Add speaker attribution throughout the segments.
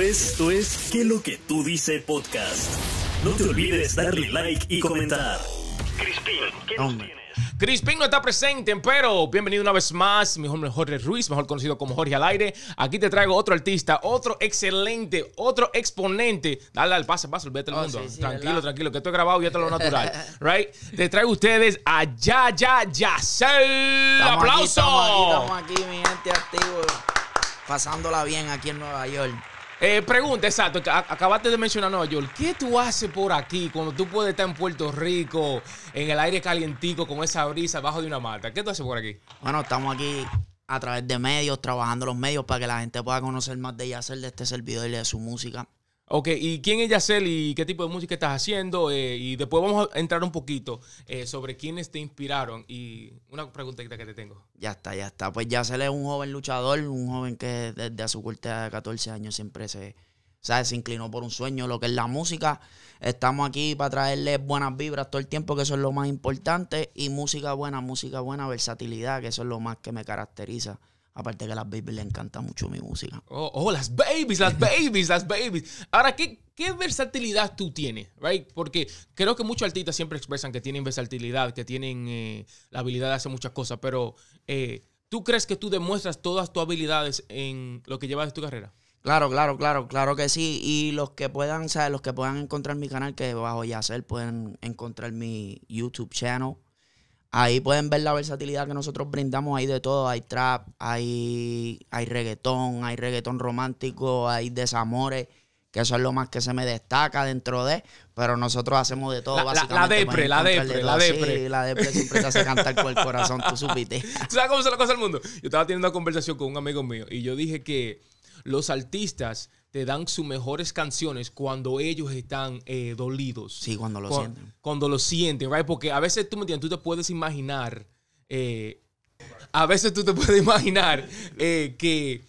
Speaker 1: Esto es, esto es, lo que tú dices? podcast? No te olvides darle like y comentar. Crispin, ¿qué nos
Speaker 2: tienes? Crispin no está presente, pero bienvenido una vez más. Mi hombre Jorge Ruiz, mejor conocido como Jorge al aire. Aquí te traigo otro artista, otro excelente, otro exponente. Dale al pase, pase, vete al oh, mundo. tranquilo, tranquilo, que esto es grabado y esto es lo natural.
Speaker 1: Te traigo ustedes a Ya Ya ¡Aplausos! ¡Aplauso! estamos aquí, mi gente activo. Pasándola bien aquí en Nueva York. Eh,
Speaker 2: pregunta, exacto. Acabaste de mencionar Nueva York. ¿Qué tú haces por aquí cuando tú puedes estar en Puerto
Speaker 1: Rico, en el aire calientico, con esa brisa, bajo de una mata? ¿Qué tú haces por aquí? Bueno, estamos aquí a través de medios, trabajando los medios para que la gente pueda conocer más de Yacer, de este servidor y de su música. Ok, ¿y quién es Yacel y qué tipo de música estás haciendo? Eh, y después vamos a
Speaker 2: entrar un poquito eh, sobre quiénes te inspiraron y una preguntita que te tengo.
Speaker 1: Ya está, ya está. Pues Yacel es un joven luchador, un joven que desde a su corta de 14 años siempre se, ¿sabes? se inclinó por un sueño, lo que es la música. Estamos aquí para traerle buenas vibras todo el tiempo, que eso es lo más importante, y música buena, música buena, versatilidad, que eso es lo más que me caracteriza. Aparte que a las babies les encanta mucho mi música.
Speaker 2: Oh, oh, las babies, las babies, las babies. Ahora, ¿qué, ¿qué versatilidad tú tienes? Right? Porque creo que muchos artistas siempre expresan que tienen versatilidad, que tienen eh, la habilidad de hacer muchas cosas, pero eh, ¿tú crees que tú demuestras todas tus habilidades en lo que llevas de tu carrera?
Speaker 1: Claro, claro, claro, claro que sí. Y los que puedan, ¿sabes? Los que puedan encontrar mi canal, que bajo hacer pueden encontrar mi YouTube channel. Ahí pueden ver la versatilidad que nosotros brindamos. Hay de todo. Hay trap, hay, hay reggaetón, hay reggaetón romántico, hay desamores que eso es lo más que se me destaca dentro de, pero nosotros hacemos de todo. La, básicamente, la depre, la depre, la depre. Sí, la depre siempre se hace cantar con el corazón, tú supiste.
Speaker 2: ¿Sabes cómo se la cosa del mundo? Yo estaba teniendo una conversación con un amigo mío y yo dije que los artistas te dan sus mejores canciones cuando ellos están eh, dolidos.
Speaker 1: Sí, cuando lo sienten.
Speaker 2: Cuando lo sienten, right? Porque a veces tú me entiendes, tú te puedes imaginar, eh, a veces tú te puedes imaginar eh, que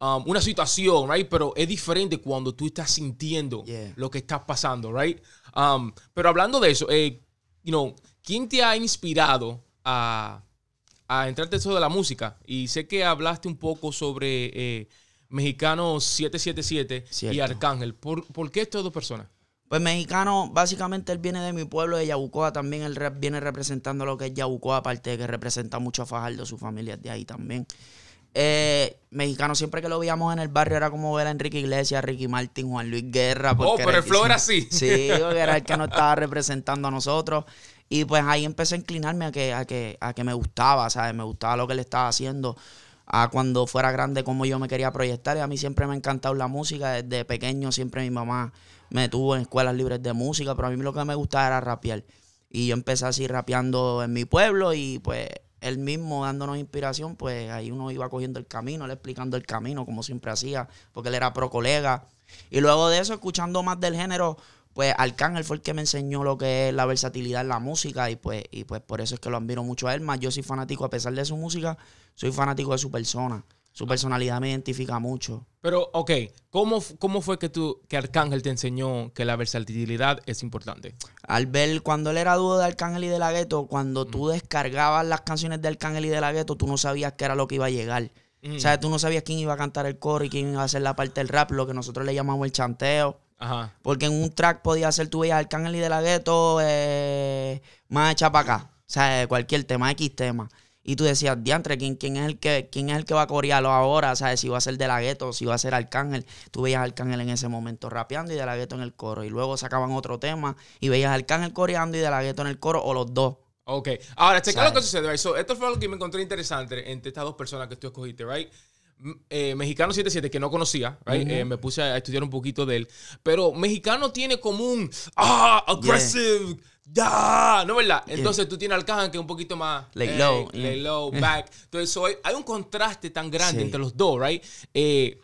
Speaker 2: um, una situación, right? Pero es diferente cuando tú estás sintiendo lo que está pasando, right? Um, pero hablando de eso, you know, ¿quién te ha inspirado a, a entrarte eso de la música? Y sé que hablaste un poco sobre Mexicano 777 y
Speaker 1: Arcángel. ¿Por, qué estas dos personas? Pues mexicano, básicamente él viene de mi pueblo de Yabucoa, también él viene representando lo que es Yabucoa, aparte de que representa mucho a Fajardo, su familia de ahí también. Eh, mexicano, siempre que lo veíamos en el barrio era como ver a Enrique Iglesias, Ricky Martin, Juan Luis Guerra. oh, pero el flow era así. Sí, era el que nos estaba representando a nosotros. Y pues ahí empecé a inclinarme a que, a que, a que me gustaba, ¿sabes? Me gustaba lo que él estaba haciendo a cuando fuera grande como yo me quería proyectar. Y a mí siempre me ha encantado la música. Desde pequeño siempre mi mamá me tuvo en escuelas libres de música, pero a mí lo que me gustaba era rapear. Y yo empecé así rapeando en mi pueblo y pues él mismo dándonos inspiración, pues ahí uno iba cogiendo el camino, él explicando el camino como siempre hacía, porque él era pro colega. Y luego de eso, escuchando más del género, pues Arcángel fue el que me enseñó lo que es la versatilidad en la música y pues, y pues por eso es que lo admiro mucho a él. Más yo soy fanático, a pesar de su música, soy fanático de su persona. Su ah. personalidad me identifica mucho.
Speaker 2: Pero, ok, ¿cómo, cómo fue que, tú, que Arcángel te enseñó que la versatilidad es
Speaker 1: importante? Al ver, cuando él era dúo de Arcángel y de la Gueto, cuando mm. tú descargabas las canciones de Arcángel y de la Gueto, tú no sabías qué era lo que iba a llegar. O mm. sea, tú no sabías quién iba a cantar el coro y quién iba a hacer la parte del rap, lo que nosotros le llamamos el chanteo. Porque en un track podía ser tú veías Arcángel y de la Gueto, eh, más hecha para acá. O sea, eh, cualquier tema, X tema. Y tú decías, diantre, ¿quién, es el que, ¿quién el que va a corearlo ahora? O sea, si va a ser de la gueto, si va a ser Arcángel. Tú veías a Arcángel en ese momento rapeando y de la gueto en el coro. Y luego sacaban otro tema y veías al Arcángel coreando y de la gueto en el coro o los dos. Ok. Ahora, checa lo que
Speaker 2: sucede, esto fue lo que me encontré interesante entre estas dos personas que tú escogiste, right? eh, Mexicano 77, que no conocía, eh, me puse a, estudiar un poquito de él, pero Mexicano tiene como un, ah, aggressive. ¿No verdad? Entonces tú tienes al que es un poquito más. Lay eh, low. Lay low, back. Entonces hay, un contraste tan grande entre los dos, ¿right? Eh,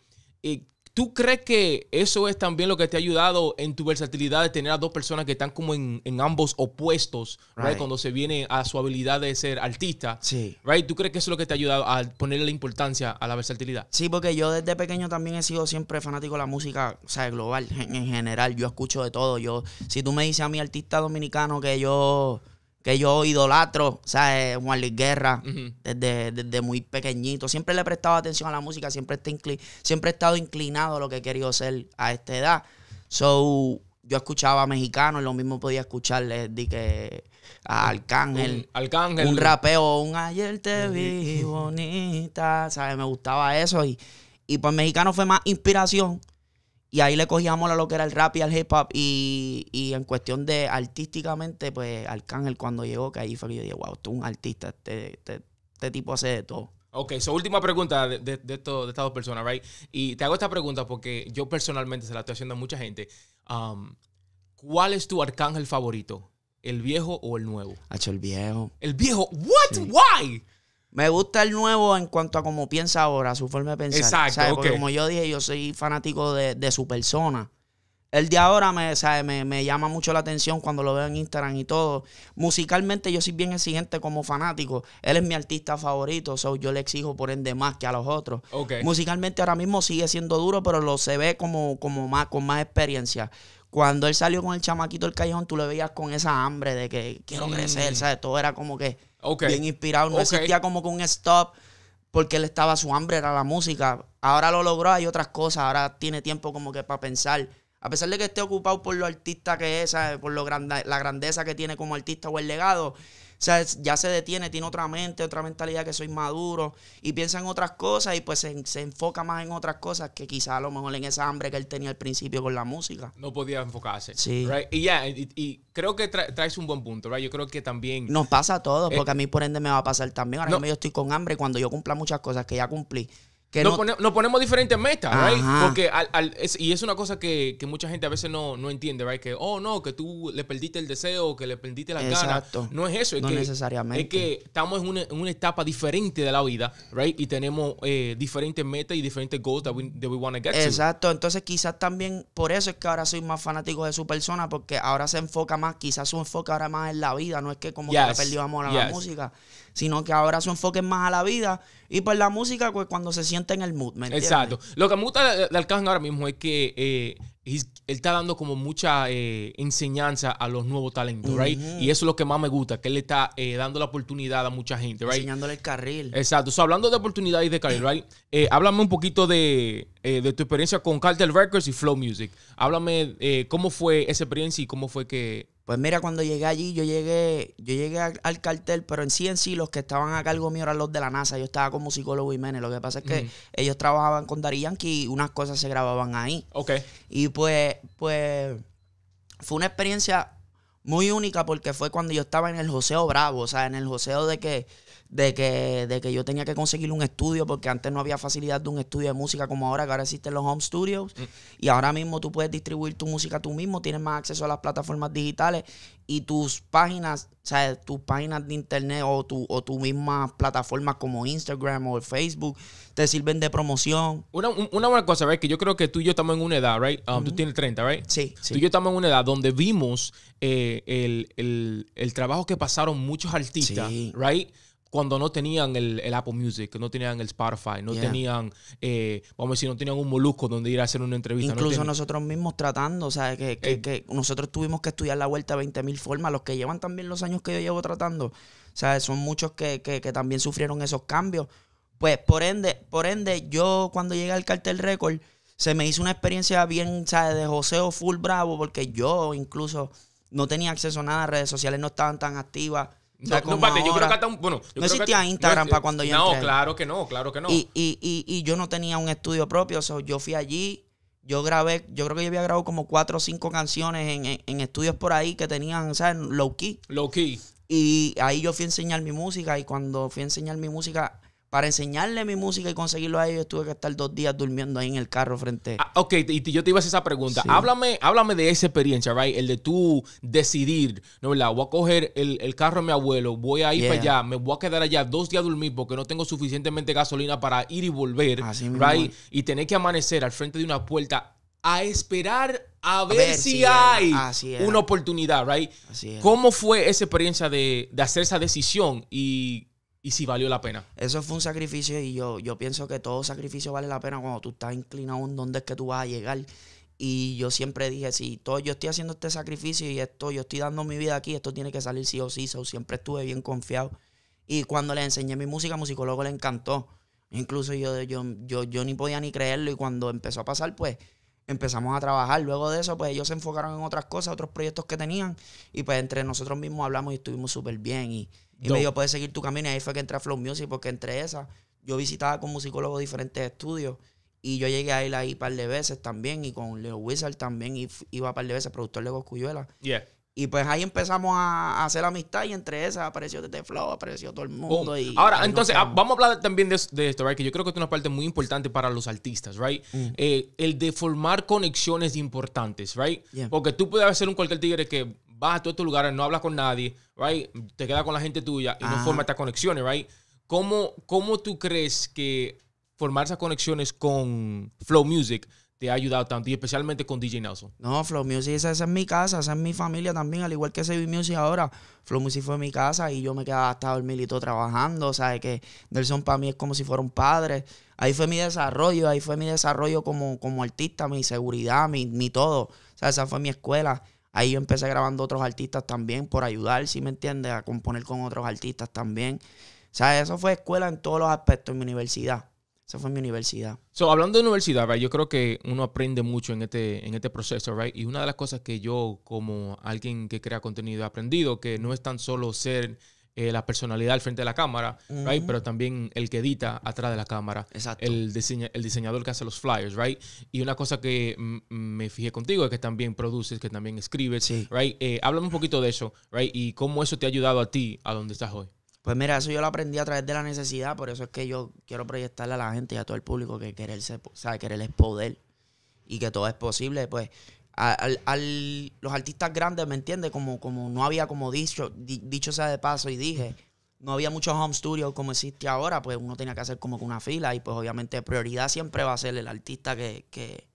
Speaker 2: ¿Tú crees que eso es también lo que te ha ayudado en tu versatilidad de tener a dos personas que están como en, en ambos opuestos, cuando se viene a su habilidad de ser artista? Sí. Right? ¿Tú crees que eso es lo que te ha ayudado a
Speaker 1: ponerle la importancia a la versatilidad? Sí, porque yo desde pequeño también he sido siempre fanático de la música, o sea, global, en, general. Yo escucho de todo. Yo, si tú me dices a mi artista dominicano que yo que yo idolatro, ¿sabes? Eh, Juan Luis Guerra, desde, muy pequeñito. Siempre le he prestado atención a la música, siempre, siempre he estado inclinado a lo que he querido ser a esta edad. So, yo escuchaba mexicanos, lo mismo podía escucharle que a Arcángel, un, rapeo, un ayer te vi bonita, ¿sabes? Me gustaba eso y, y pues mexicano fue más inspiración y ahí le cogíamos lo que era el rap y al hip hop. Y, en cuestión de artísticamente, pues Arcángel cuando llegó, que ahí fue que yo dije, wow, tú un artista, este, este, este, tipo hace de todo.
Speaker 2: Ok, so última pregunta de, de, de estas dos personas, right? Y te hago esta pregunta porque yo personalmente se la estoy haciendo a mucha gente. Um, ¿Cuál es tu arcángel favorito? ¿El viejo
Speaker 1: o el nuevo? hecho el viejo. ¿El viejo? ¿What? ¿Why? Me gusta el nuevo en cuanto a cómo piensa ahora, su forma de pensar. Exacto. Porque como yo dije, yo soy fanático de, de su persona. El de ahora me, me, llama mucho la atención cuando lo veo en Instagram y todo. Musicalmente yo soy bien exigente como fanático. Él es mi artista favorito, yo le exijo por ende más que a los otros. Musicalmente ahora mismo sigue siendo duro, pero lo se ve como, como más, con más experiencia cuando él salió con el chamaquito del callejón, tú le veías con esa hambre de que quiero mm. crecer, ¿sabes? Todo era como que bien inspirado. No existía como que un stop porque él estaba, su hambre era la música. Ahora lo logró, hay otras cosas. Ahora tiene tiempo como que para pensar a pesar de que esté ocupado por lo artista que es, por lo la grandeza que tiene como artista o el legado, ya se detiene, tiene otra mente, otra mentalidad que soy maduro y piensa en otras cosas y pues se, enfoca más en otras cosas que quizá a lo mejor en esa hambre que él tenía al principio con la música.
Speaker 2: No podía enfocarse. Sí. Y ya, y, creo que traes un buen punto, right? Yo creo que también...
Speaker 1: Nos pasa a todos, eh, porque a mí por ende me va a pasar también. Ahora mismo yo estoy con hambre cuando yo cumpla muchas cosas que ya cumplí nos,
Speaker 2: no... ponemos diferentes metas, right? Porque al, y es una cosa que, mucha gente a veces no, no, entiende, right? Que, oh, no, que tú le perdiste el deseo, que le perdiste la Exacto. No es eso. Es que, estamos en una, etapa diferente de la vida, right? Y tenemos eh, diferentes metas y diferentes goals that we, want to get Exacto.
Speaker 1: Entonces, quizás también por eso es que ahora soy más fanático de su persona, porque ahora se enfoca más, quizás su enfoque ahora más en la vida, no es que como que le perdió amor a la música sino que ahora su enfoque es más a la vida y por pues, la música pues, cuando se siente en el mood, ¿me Exacto.
Speaker 2: Lo que me gusta de Alcázar ahora mismo es que eh, él está dando como mucha eh, enseñanza a los nuevos talentos, right? Y eso es lo que más me gusta, que él está eh, dando la oportunidad a mucha gente, right? Enseñándole el carril. Exacto. sea, hablando de oportunidades de carril, right? háblame un poquito de, de, tu experiencia con Cartel Records y Flow Music. Háblame cómo fue esa experiencia y cómo fue que pues mira,
Speaker 1: cuando llegué allí, yo llegué, yo llegué al cartel, pero en sí en sí los que estaban a cargo mío eran los de la NASA. Yo estaba como psicólogo Jiménez. Lo que pasa es que ellos trabajaban con Darían Yankee y unas cosas se grababan ahí. Ok. Y pues, pues, fue una experiencia muy única porque fue cuando yo estaba en el joseo bravo. O sea, en el joseo de que de que, de que yo tenía que conseguir un estudio porque antes no había facilidad de un estudio de música como ahora, que ahora existen los home studios mm. y ahora mismo tú puedes distribuir tu música tú mismo, tienes más acceso a las plataformas digitales y tus páginas, o sea, tus páginas de internet o tu, o tus mismas plataformas como Instagram o Facebook te sirven de promoción.
Speaker 2: Una, buena cosa, ¿verdad? Que yo creo que tú y yo estamos en una edad, ¿right? Um, tú tienes 30, ¿right? Sí, Tú y yo estamos en una edad donde vimos eh, el, trabajo que pasaron muchos artistas, ¿right? cuando no tenían el, Apple Music, no tenían el Spotify, no tenían, eh, vamos a decir, no tenían un molusco donde ir a hacer una entrevista. Incluso nosotros
Speaker 1: mismos tratando, o sea, eh. que, nosotros tuvimos que estudiar la vuelta 20.000 mil formas, los que llevan también los años que yo llevo tratando, o sea, son muchos que, también sufrieron esos cambios. Pues por ende, por ende, yo cuando llegué al cartel récord, se me hizo una experiencia bien, ¿sabes? De o full bravo, porque yo incluso no tenía acceso a nada, redes sociales no estaban tan activas no, existía Instagram para cuando yo entré. No, claro que no, claro que no. Y, yo no tenía un estudio propio, o sea, yo fui allí, yo grabé, yo creo que yo había grabado como cuatro o cinco canciones en, en, en estudios por ahí que tenían, ¿sabes? Low key. Low key. Y ahí yo fui a enseñar mi música y cuando fui a enseñar mi música para enseñarle mi música y conseguirlo a ellos, tuve que estar dos días durmiendo ahí en el carro frente. Ah, ok, y yo te iba a hacer esa pregunta. Háblame, háblame
Speaker 2: de esa experiencia, right? El de tú decidir, ¿no verdad? Voy a coger el, carro de mi abuelo, voy a ir para allá, me voy a quedar allá dos días a dormir porque no tengo suficientemente gasolina para ir y volver, Así right? Y tener que amanecer al frente de una puerta a esperar a ver, si, hay una oportunidad, right? ¿Cómo fue esa experiencia de, de hacer esa decisión y y si valió la pena.
Speaker 1: Eso fue un sacrificio y yo, yo pienso que todo sacrificio vale la pena cuando tú estás inclinado en dónde es que tú vas a llegar. Y yo siempre dije, si todo, yo estoy haciendo este sacrificio y esto, yo estoy dando mi vida aquí, esto tiene que salir sí o sí. So, siempre estuve bien confiado. Y cuando le enseñé mi música, musicólogo le encantó. Incluso yo, yo, yo, yo ni podía ni creerlo y cuando empezó a pasar, pues empezamos a trabajar. Luego de eso, pues ellos se enfocaron en otras cosas, otros proyectos que tenían. Y pues entre nosotros mismos hablamos y estuvimos súper bien. Y, y me dijo, puedes seguir tu camino. Y ahí fue que entré a Flow Music, porque entre esas, yo visitaba con musicólogos diferentes estudios. Y yo llegué a ir ahí un par de veces también. Y con Leo Wizard también. Y iba un par de veces, productor Lego Cuyuela. Y pues ahí empezamos a, hacer amistad y entre esas apareció desde Flow, apareció todo el oh, mundo. Y Ahora, entonces, ah,
Speaker 2: vamos a hablar también de, esto, que yo creo que es una parte muy importante para los artistas, right? Mm. Eh, el de formar conexiones importantes, right? Porque tú puedes ser un cualquier tigre que vas a todos tus lugares, no hablas con nadie, right? Te quedas con la gente tuya y no formas estas conexiones, right? ¿Cómo, ¿Cómo tú crees que formar esas conexiones con Flow Music te ha ayudado tanto y especialmente con DJ Nelson?
Speaker 1: No, Flow Music, esa, es mi casa, esa es mi familia también, al igual que Save Music ahora. Flow Music fue mi casa y yo me quedaba hasta dormir y trabajando, o sea, que Nelson para mí es como si fuera un padre. Ahí fue mi desarrollo, ahí fue mi desarrollo como, como artista, mi seguridad, mi, todo. O sea, esa fue mi escuela. Ahí yo empecé grabando otros artistas también por ayudar, si me entiendes, a componer con otros artistas también. O sea, eso fue escuela en todos los aspectos en mi universidad. Esa fue mi universidad.
Speaker 2: hablando de universidad, yo creo que uno aprende mucho en este, en este proceso, right? Y una de las cosas que yo, como alguien que crea contenido, he aprendido que no es tan solo ser eh, la personalidad al frente de la cámara, right? Pero también el que edita atrás de la cámara. El, el diseñador que hace los flyers, right? Y una cosa que me fijé contigo es que también produces, que también escribes, right? Eh, háblame un poquito de eso, right? Y cómo eso te ha ayudado a ti a donde estás hoy.
Speaker 1: Pues mira, eso yo lo aprendí a través de la necesidad, por eso es que yo quiero proyectarle a la gente y a todo el público que quererse, o sea, querer es poder y que todo es posible, pues al, al, los artistas grandes, ¿me entiendes? Como, como no había, como dicho, dicho sea de paso y dije, no había muchos home studios como existe ahora, pues uno tenía que hacer como una fila y pues obviamente prioridad siempre va a ser el artista que, que,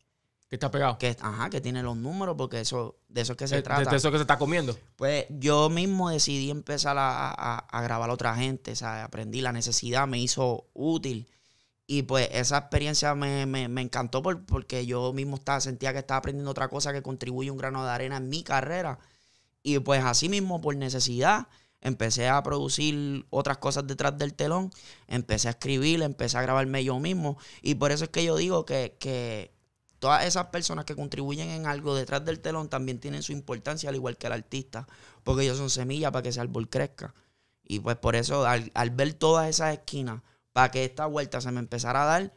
Speaker 1: que está pegado. Que, ajá, que tiene los números, porque eso, de eso es que se trata. De eso que se está comiendo. Pues yo mismo decidí empezar a, grabar a otra gente, o sea, aprendí la necesidad, me hizo útil. Y pues esa experiencia me, me, encantó porque yo mismo estaba, sentía que estaba aprendiendo otra cosa que contribuye un grano de arena en mi carrera. Y pues así mismo, por necesidad, empecé a producir otras cosas detrás del telón, empecé a escribir, empecé a grabarme yo mismo. Y por eso es que yo digo que, que todas esas personas que contribuyen en algo detrás del telón también tienen su importancia, al igual que el artista, porque ellos son semillas para que ese árbol crezca. Y pues por eso, al, ver todas esas esquinas, para que esta vuelta se me empezara a dar,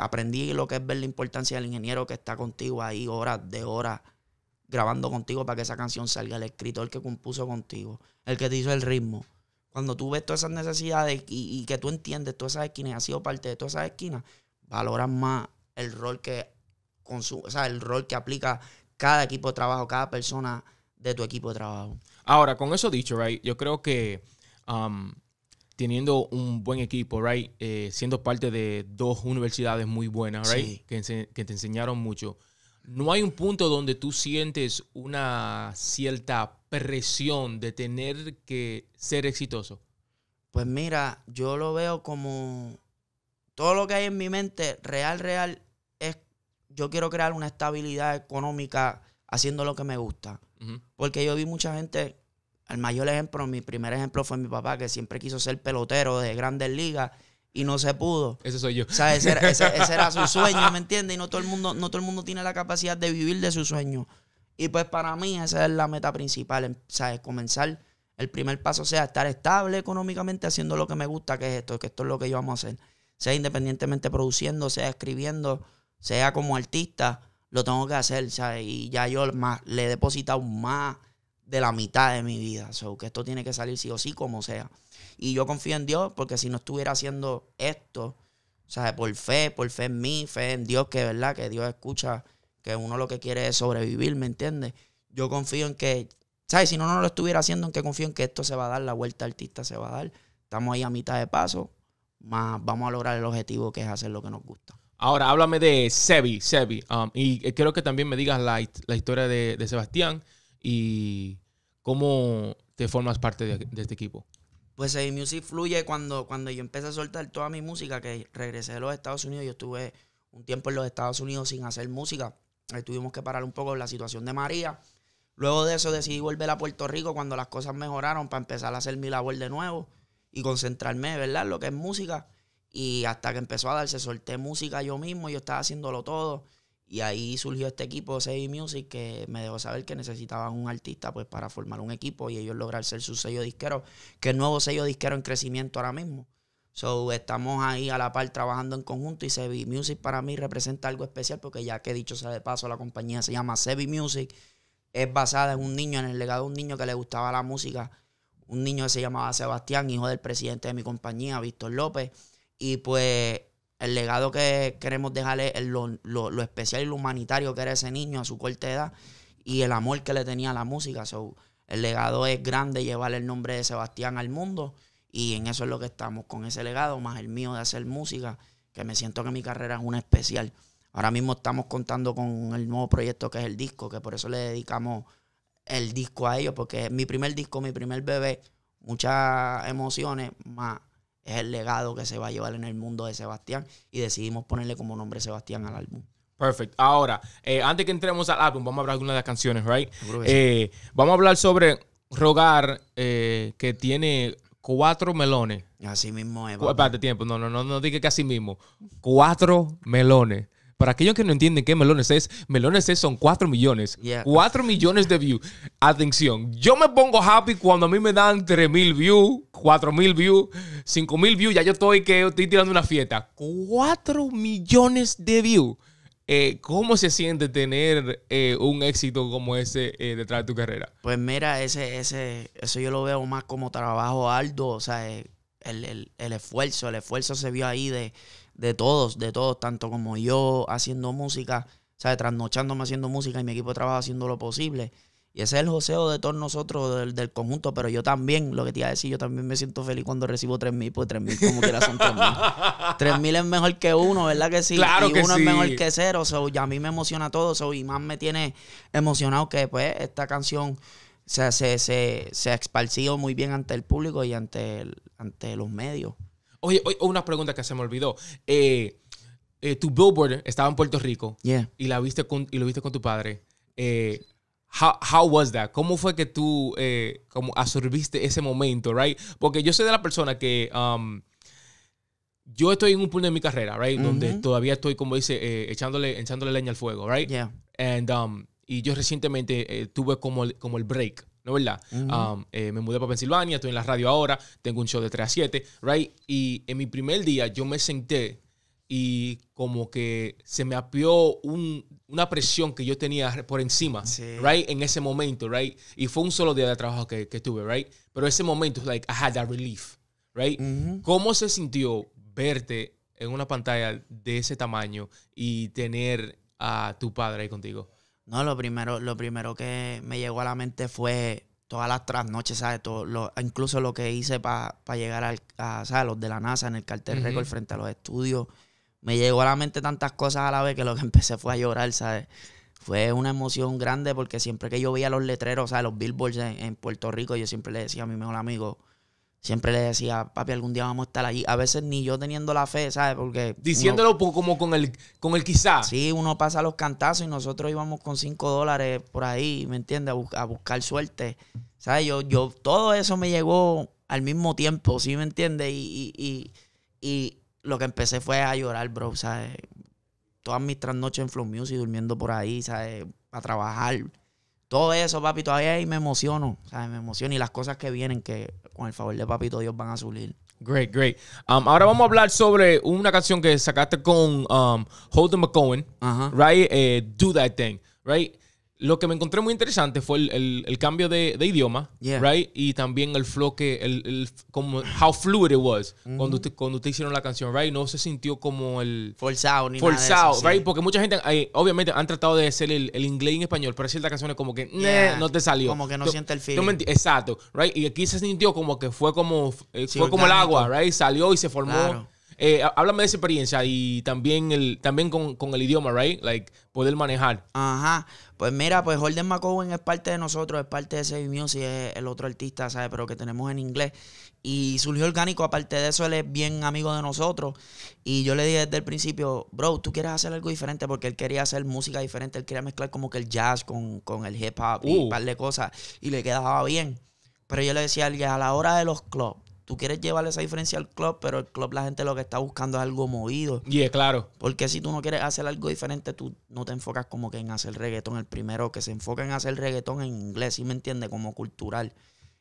Speaker 1: aprendí lo que es ver la importancia del ingeniero que está contigo ahí horas de horas grabando contigo para que esa canción salga, el escritor que compuso contigo, el que te hizo el ritmo. Cuando tú ves todas esas necesidades y, que tú entiendes todas esas esquinas, has sido parte de todas esas esquinas, valoras más el rol que con su, o sea, el rol que aplica cada equipo de trabajo, cada persona de tu equipo de trabajo.
Speaker 2: Ahora, con eso dicho, right, yo creo que um, teniendo un buen equipo, right, eh, siendo parte de dos universidades muy buenas, right, que, que te enseñaron mucho, no hay un punto donde tú sientes una cierta presión de tener
Speaker 1: que ser exitoso. Pues mira, yo lo veo como todo lo que hay en mi mente, real, real, yo quiero crear una estabilidad económica haciendo lo que me gusta. Porque yo vi mucha gente, el mayor ejemplo, mi primer ejemplo fue mi papá, que siempre quiso ser pelotero de grandes ligas y no se pudo. Ese soy yo. O sea, ese era, su sueño, ¿me entiendes? Y no todo, el mundo, no todo el mundo tiene la capacidad de vivir de su sueño. Y pues para mí esa es la meta principal, em, ¿sabes? Comenzar, el primer paso sea estar estable económicamente haciendo lo que me gusta, que es esto, que esto es lo que yo amo a hacer. Sea independientemente produciendo, sea escribiendo, sea como artista, lo tengo que hacer, ¿sabes? Y ya yo le he depositado más de la mitad de mi vida. que esto tiene que salir sí o sí, como sea. Y yo confío en Dios, porque si no estuviera haciendo esto, ¿sabes? Por fe, por fe en mí, fe en Dios, que verdad, que Dios escucha, que uno lo que quiere es sobrevivir, ¿me entiendes? Yo confío en que, ¿sabes? Si no, no lo estuviera haciendo, en que confío en que esto se va a dar, la vuelta artista se va a dar. Estamos ahí a mitad de paso, más vamos a lograr el objetivo que es hacer lo que nos gusta.
Speaker 2: Ahora, háblame de Sebi, Sebi. Um, y eh, quiero que también me digas la, historia de, Sebastián y cómo te formas parte de, este equipo.
Speaker 1: Pues Sebi Music fluye cuando, cuando yo empecé a soltar toda mi música, que regresé de los Estados Unidos. Yo estuve un tiempo en los Estados Unidos sin hacer música. Ahí tuvimos que parar un poco la situación de María. Luego de eso decidí volver a Puerto Rico cuando las cosas mejoraron para empezar a hacer mi labor de nuevo y concentrarme, ¿verdad? Lo que es música y hasta que empezó a darse, solté música yo mismo, yo estaba haciéndolo todo. Y ahí surgió este equipo, Sebi Music, que me dejó saber que necesitaban un artista pues, para formar un equipo y ellos lograr ser su sello disquero, que es el nuevo sello disquero en crecimiento ahora mismo. So, estamos ahí a la par trabajando en conjunto y Sevi Music para mí representa algo especial porque ya que he dicho sea de paso, la compañía se llama Sevi Music. Es basada en un niño, en el legado de un niño que le gustaba la música. Un niño que se llamaba Sebastián, hijo del presidente de mi compañía, Víctor López. Y pues el legado que queremos dejarle es lo, especial y lo humanitario que era ese niño a su corta edad y el amor que le tenía a la música. So, el legado es grande, llevar el nombre de Sebastián al mundo y en eso es lo que estamos, con ese legado más el mío de hacer música, que me siento que mi carrera es una especial. Ahora mismo estamos contando con el nuevo proyecto que es el disco, que por eso le dedicamos el disco a ellos, porque es mi primer disco, mi primer bebé, muchas emociones, más es el legado que se va a llevar en el mundo de Sebastián y decidimos ponerle como nombre Sebastián al álbum. Perfecto. Ahora, eh, antes que
Speaker 2: entremos al álbum, vamos a hablar de algunas de las canciones, ¿right? Eh, vamos a hablar sobre Rogar, eh, que tiene cuatro melones.
Speaker 1: Así mismo es. Espérate,
Speaker 2: tiempo. No, no, no, no diga que así mismo. Cuatro melones. Para aquellos que no entienden qué Melones es, Melones es son 4 millones. 4 millones de views. Atención, yo me pongo happy cuando a mí me dan 3 mil views, 4 mil views, 5 mil views. Ya yo estoy, que estoy tirando una fiesta. 4 millones de views. Eh, ¿Cómo se siente tener
Speaker 1: eh, un éxito como ese eh, detrás de tu carrera? Pues mira, ese, ese, eso yo lo veo más como trabajo arduo, o sea, el, el, el esfuerzo, el esfuerzo se vio ahí de, de todos, de todos, tanto como yo haciendo música, ¿sabes? Trasnochándome haciendo música y mi equipo de trabajo haciendo lo posible. Y ese es el joseo de todos nosotros del, del, conjunto, pero yo también, lo que te iba a decir, yo también me siento feliz cuando recibo 3.000, pues 3.000 como quieras son 3.000. 3.000 es mejor que uno, ¿verdad que sí? Claro y que uno es mejor que cero, sea, y a mí me emociona todo, soy y más me tiene emocionado que pues esta canción se, se, se, ha esparcido muy bien ante el público y ante, el, ante los medios.
Speaker 2: Oye, una pregunta que se me olvidó. Eh, eh, tu billboard estaba en Puerto Rico y, la viste y lo viste con tu padre. Eh, how, was that? ¿Cómo fue que tú como absorbiste ese momento, right? Porque yo soy de la persona que um, yo estoy en un punto de mi carrera, right? Donde todavía estoy, como dice, echándole, echándole leña al fuego, right? And, um, y yo recientemente tuve como como el break ¿no es verdad? Eh, me mudé para Pensilvania, estoy en la radio ahora, tengo un show de 3 a 7, ¿right? Y en mi primer día yo me senté y como que se me apió una presión que yo tenía por encima, right? En ese momento, right? Y fue un solo día de trabajo que, que tuve, right? Pero ese momento, like, I had that relief, right? ¿Cómo se sintió verte
Speaker 1: en una pantalla de ese tamaño y tener a tu padre ahí contigo? No, lo primero, lo primero que me llegó a la mente fue todas las trasnoches, ¿sabes? Todo, incluso lo que hice para llegar al, a, los de la NASA en el cartel récord frente a los estudios. Me llegó a la mente tantas cosas a la vez que lo que empecé fue a llorar, ¿sabes? Fue una emoción grande porque siempre que yo veía los letreros, ¿sabes? Los billboards en Puerto Rico, yo siempre le decía a mi mejor amigo, Siempre le decía, papi, algún día vamos a estar allí. A veces ni yo teniendo la fe, ¿sabes? Porque. Diciéndolo como con el, con el quizá. Sí, uno pasa los cantazos y nosotros íbamos con cinco dólares por ahí, ¿me entiendes? A, buscar suerte. ¿Sabes? Yo, yo, todo eso me llegó al mismo tiempo, ¿sí me entiendes? Y, y, y, lo que empecé fue a llorar, bro, ¿sabes? Todas mis trasnoches en Flow Music, durmiendo por ahí, ¿sabes? A trabajar todo eso, papi, todavía ahí me emociono. ¿sabes? Me emociono y las cosas que vienen que con el favor de papito Dios van a subir. Great,
Speaker 2: great. Um, ahora vamos a hablar sobre una canción que sacaste con um, Holden McCohen, right? Eh, Do That Thing, right? Lo que me encontré muy interesante fue el, cambio de, idioma, right? Y también el flow que, el, el como, how fluid it was mm-hmm. cuando, usted, cuando hicieron la canción, right? No se sintió como el... Forzado ni nada de right? Porque mucha gente, eh, obviamente, han tratado de hacer el, inglés en español, pero ciertas canciones como que, no te salió. Como que no siente el feeling. Exacto, right? Y aquí se sintió como que fue como, eh, fue como el agua, right? Salió y se formó... Eh, háblame de esa experiencia y también, el, también con, el idioma, right? Like, poder manejar. Ajá.
Speaker 1: Pues mira, pues Holden McCowan es parte de nosotros, es parte de Save Music, es el otro artista, ¿sabes? Pero que tenemos en inglés. Y surgió orgánico, aparte de eso, él es bien amigo de nosotros. Y yo le dije desde el principio, bro, tú quieres hacer algo diferente porque él quería hacer música diferente, él quería mezclar como que el jazz con, el hip hop y uh. un par de cosas. Y le quedaba bien. Pero yo le decía, alguien, a la hora de los clubs, tú quieres llevar esa diferencia al club, pero el club la gente lo que está buscando es algo movido. Y claro. Porque si tú no quieres hacer algo diferente, tú no te enfocas como que en hacer reggaetón. El primero que se enfoca en hacer reggaetón en inglés, ¿sí me entiende? Como cultural.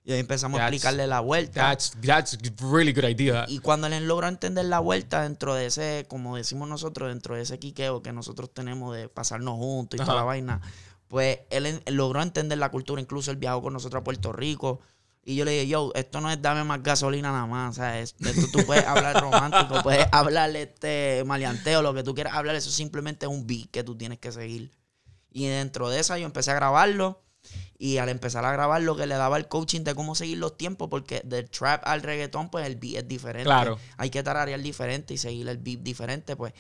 Speaker 1: Y ahí empezamos a explicarle la vuelta. That's, that's really good idea. Y cuando él logró entender la vuelta dentro de ese, como decimos nosotros, dentro de ese quiqueo que nosotros tenemos de pasarnos juntos y toda la vaina, pues él, logró entender la cultura. Incluso el viajó con nosotros a Puerto Rico. Y yo le dije, yo, esto no es dame más gasolina nada más. O sea, esto, tú puedes hablar romántico, puedes hablar este maleanteo, lo que tú quieras hablar. Eso simplemente es un beat que tú tienes que seguir. Y dentro de eso yo empecé a grabarlo. Y al empezar a grabar lo que le daba el coaching de cómo seguir los tiempos, porque del trap al reggaetón, pues el beat es diferente. Claro. Hay que tararear diferente y seguir el beat diferente, pues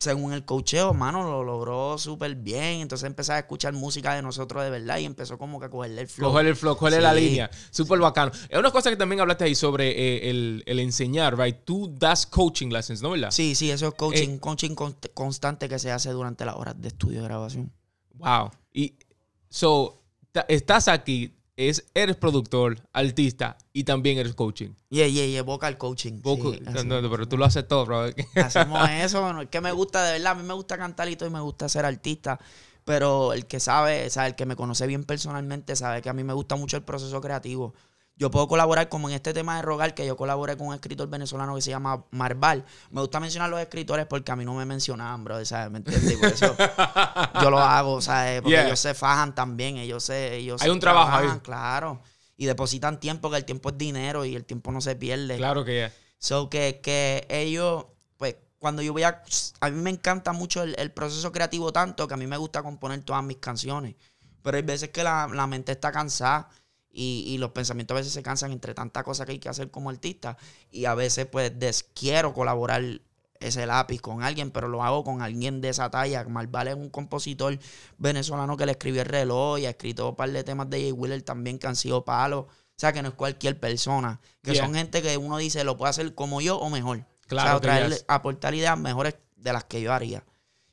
Speaker 1: según el cocheo, mano, lo logró súper bien. Entonces empezó a escuchar música de nosotros de verdad y empezó como que a cogerle el flow. Cogerle el flow, cogerle la línea.
Speaker 2: Súper bacano. Es una cosa que también hablaste ahí sobre eh, el, enseñar, right? Tú das coaching lessons, ¿no verdad?
Speaker 1: Sí, sí, eso es coaching, eh, coaching constante que se hace durante las horas de estudio de grabación. Wow.
Speaker 2: Y so, estás aquí, es eres productor, artista y también eres coaching.
Speaker 1: Yeah, yeah, yeah, vocal coaching. pero
Speaker 2: tú lo haces todo, bro. Hacemos
Speaker 1: eso, es que me gusta, de verdad, a mí me gusta cantar y y me gusta ser artista, pero el que sabe, o sea, el que me conoce bien personalmente sabe que a mí me gusta mucho el proceso creativo. Yo puedo colaborar como en este tema de rogar, que yo colaboré con un escritor venezolano que se llama Marval. Me gusta mencionar los escritores porque a mí no me mencionan, bro, ¿sabes? ¿Me entiendes? yo lo hago, ¿sabes? Porque ellos se fajan también, ellos se... Ellos Hay un trabajo ahí. Claro. Y depositan tiempo, que el tiempo es dinero y el tiempo no se pierde. Claro que ya. So que, ellos, pues, cuando yo voy a... A mí me encanta mucho el, proceso creativo tanto que a mí me gusta componer todas mis canciones. Pero hay veces que la, la mente está cansada y, y, los pensamientos a veces se cansan entre tantas cosas que hay que hacer como artista. Y a veces, pues, des, colaborar ese lápiz con alguien, pero lo hago con alguien de esa talla. Mal vale un compositor venezolano que le escribió el reloj y ha escrito un par de temas de Jay Wheeler también que han sido palos. O sea, que no es cualquier persona. Que son gente que uno dice, lo puede hacer como yo o mejor. Claro. O sea, aportar ideas mejores de las que yo haría.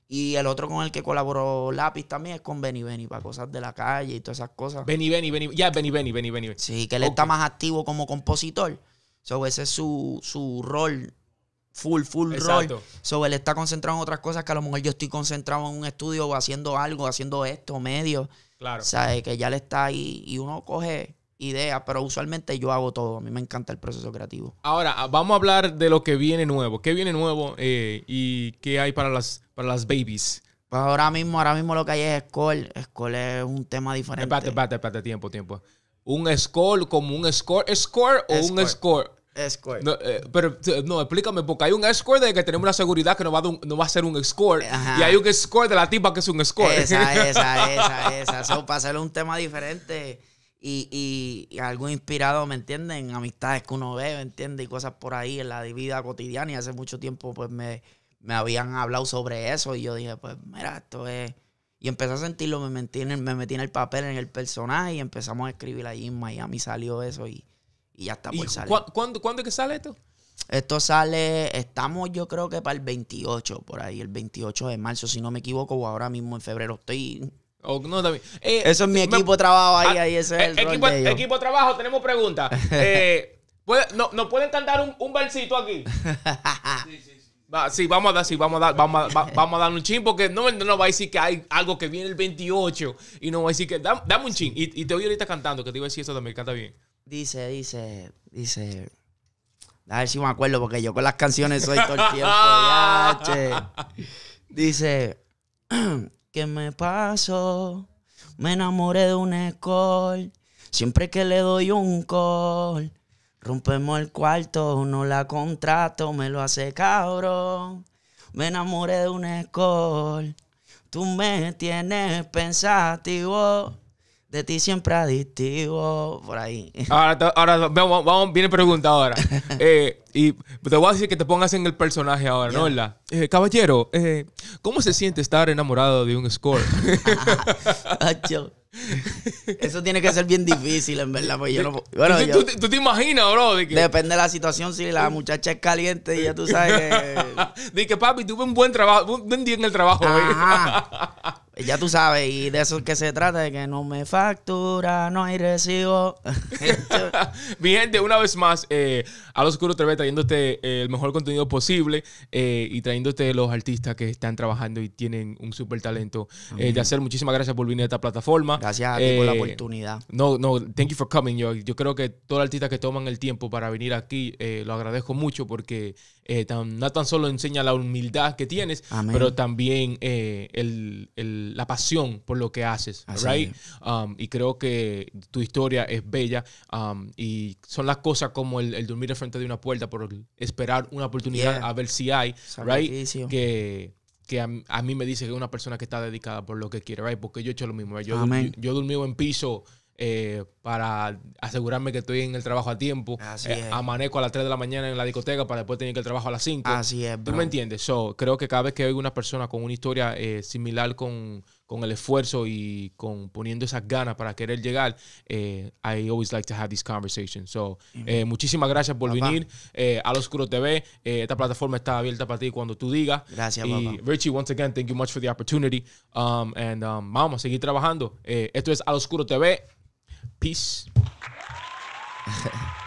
Speaker 1: Y el otro con el que colaboró Lápiz también es con Benny Benny, para cosas de la calle y todas esas cosas.
Speaker 2: Benny Benny, Benny, ya yeah, Benny Benny, Benny Benny. Sí, que él está más
Speaker 1: activo como compositor. So, ese es su, su rol, full, full Exacto. rol. él está concentrado en otras cosas que a lo mejor yo estoy concentrado en un estudio o haciendo algo, haciendo esto, medio. Claro. O sea, que ya le está ahí y uno coge ideas, pero usualmente yo hago todo. A mí me encanta el proceso creativo.
Speaker 2: Ahora, ah, vamos a hablar de lo que viene nuevo. ¿Qué viene nuevo eh, y qué hay para las, las babies? Pues ahora mismo, ahora mismo lo que hay es score. Score es un tema diferente. Espérate, espérate, espérate, tiempo, tiempo. Un score como un score, score o un score. Score. Eh, pero no, explícame, porque hay un score de que tenemos una seguridad que no va, no va a ser un score. Y hay
Speaker 1: un score de la tipa que es un score. Esa, esa, esa, esa. Eso para hacer un tema diferente y, y, algo inspirado, ¿me entienden? Amistades que uno ve, ¿me entiendes? Y cosas por ahí en la vida cotidiana. Y hace mucho tiempo, pues me, habían hablado sobre eso y yo dije, pues mira, esto es. Y empecé a sentirlo, me metí, en el, me metí en el papel, en el personaje y empezamos a escribir allí en Miami. Salió eso y, ya está por ¿Y salir.
Speaker 2: ¿cuándo, ¿Cuándo es que sale esto?
Speaker 1: Esto sale, estamos yo creo que para el 28, por ahí, el 28 de marzo, si no me equivoco, o ahora mismo en febrero estoy eh, eso es mi eh, equipo de trabajo ahí, ah, ahí ese es el eh, equipo, de equipo trabajo, tenemos preguntas. eh,
Speaker 2: ¿Nos pueden cantar un, un versito aquí? sí, sí. sí sí, vamos a dar, sí, vamos a dar, vamos a, dar un chin, porque no, no va a decir que hay algo que viene el 28 y no va a decir que dame, un chin. Y, te voy ahorita cantando, que te iba a decir eso también, canta bien. Dice,
Speaker 1: dice, dice. A ver si me acuerdo, porque yo con las canciones soy todo el tiempo. ya, che. Dice. ¿Qué me pasó? Me enamoré de un escol. Siempre que le doy un call, rompemos el cuarto, no la contrato, me lo hace cabrón. Me enamoré de un escol. Tú me tienes pensativo de ti siempre adictivo, por ahí. Ahora, ahora
Speaker 2: vamos, viene pregunta ahora. Eh, y te voy a decir que te pongas en el personaje ahora, ¿no? La, eh, caballero, eh, ¿cómo se siente estar enamorado de un score?
Speaker 1: Eso tiene que ser bien difícil, en verdad. Pues ¿Tú, te imaginas, bro? Depende de la situación. Si la muchacha es caliente y ya tú sabes que. de que, papi, tuve un buen trabajo, un buen día en el trabajo. Eh, ya tú sabes, y de eso es que se trata, de que no me factura, no hay recibo.
Speaker 2: Mi gente, una vez más, eh, a los oscuro TV trayéndote eh, el mejor contenido posible eh, y trayéndote los artistas que están trabajando y tienen un súper talento. de hacer, muchísimas gracias por venir a esta plataforma. Gracias por la oportunidad. No, no, thank you for coming. Yo, yo creo que todos los artistas que toman el tiempo para venir aquí, lo agradezco mucho porque... Eh, no tan solo enseña la humildad que tienes, pero también eh, la pasión por lo que haces, right? Um, y creo que tu historia es bella um, y son las cosas como el, dormir frente de una puerta por esperar una oportunidad a ver si hay, Que que a, mí me dice que es una persona que está dedicada por lo que quiere, right? Porque yo he hecho lo mismo. Yo, yo, en piso eh, para asegurarme que estoy en el trabajo a tiempo. Así eh, Amanezco a las 3 de la mañana en la discoteca para después tener que ir al trabajo a las 5. ¿Tú me entiendes? So, creo que cada vez que oigo una persona con una historia eh, similar con, el esfuerzo y con poniendo esas ganas para querer llegar, I always like to have this conversation So, muchísimas gracias por venir a Los Oscuro TV. esta plataforma está abierta para ti cuando tú digas. Gracias, y, Richie, once again, thank you much for the opportunity. Um, and um, vamos a seguir trabajando. esto es A Los Oscuro TV. Peace.